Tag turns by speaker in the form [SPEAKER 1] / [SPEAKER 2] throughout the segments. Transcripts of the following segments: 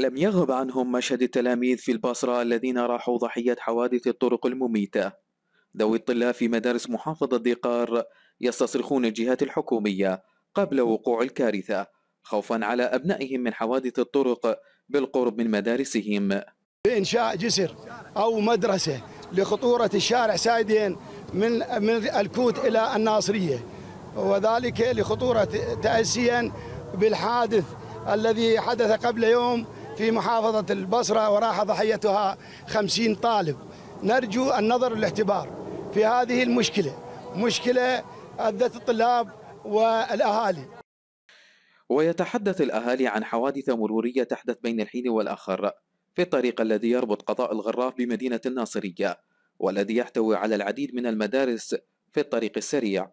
[SPEAKER 1] لم يغب عنهم مشهد التلاميذ في البصرة الذين راحوا ضحية حوادث الطرق المميتة ذوي الطلاب في مدارس محافظة ديقار يستصرخون الجهات الحكومية قبل وقوع الكارثة خوفا على أبنائهم من حوادث الطرق بالقرب من مدارسهم
[SPEAKER 2] بإنشاء جسر أو مدرسة لخطورة الشارع سايدين من من الكوت إلى الناصرية وذلك لخطورة تأسيا بالحادث الذي حدث قبل يوم في محافظة البصرة وراح ضحيتها خمسين طالب نرجو النظر والاعتبار في هذه المشكلة مشكلة أذت الطلاب والأهالي
[SPEAKER 1] ويتحدث الأهالي عن حوادث مرورية تحدث بين الحين والآخر في الطريق الذي يربط قضاء الغراف بمدينة الناصرية والذي يحتوي على العديد من المدارس في الطريق السريع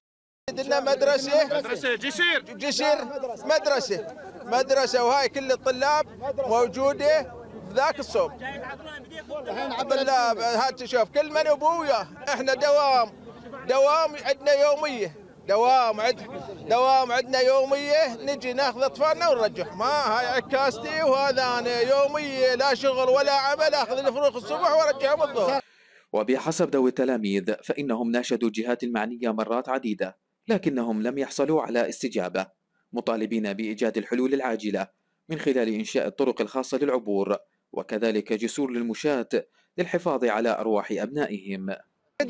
[SPEAKER 3] عندنا مدرسة مدرسة جسير جسير مدرسة مدرسة وهاي كل الطلاب موجودة ذاك الصوب
[SPEAKER 2] طلاب هات
[SPEAKER 3] تشوف كل من ابويا احنا دوام دوام عندنا يومية دوام عد دوام عندنا يومية نجي ناخذ اطفالنا ونرجعهم ما هاي عكاستي وهذا انا يومية لا شغل ولا عمل اخذ الفروخ الصبح وارجعهم الظهر
[SPEAKER 1] وبحسب ذوي التلاميذ فإنهم ناشدوا الجهات المعنية مرات عديدة لكنهم لم يحصلوا على استجابة مطالبين بإيجاد الحلول العاجلة من خلال إنشاء الطرق الخاصة للعبور وكذلك جسور للمشاة للحفاظ على أرواح أبنائهم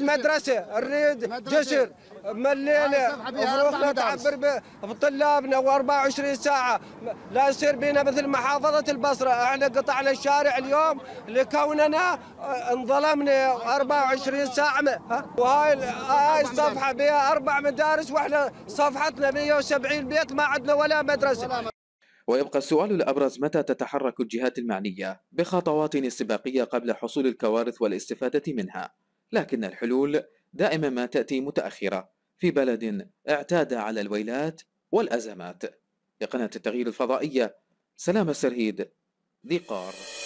[SPEAKER 4] مدرسه نريد جسر ملينا وفروخنا تعبر بطلابنا و24 ساعه لا يصير بينا مثل محافظه البصره احنا قطعنا الشارع اليوم لكوننا آه، انظلمنا 24 ساعه وهاي هاي الصفحه بها اربع مدارس واحنا صفحتنا 170 بيت ما عندنا ولا مدرسه
[SPEAKER 1] ويبقى السؤال الأبرز متى تتحرك الجهات المعنية بخطوات استباقية قبل حصول الكوارث والاستفادة منها لكن الحلول دائما ما تأتي متأخرة في بلد اعتاد على الويلات والأزمات لقناة التغيير الفضائية سلام السرهيد ذي قار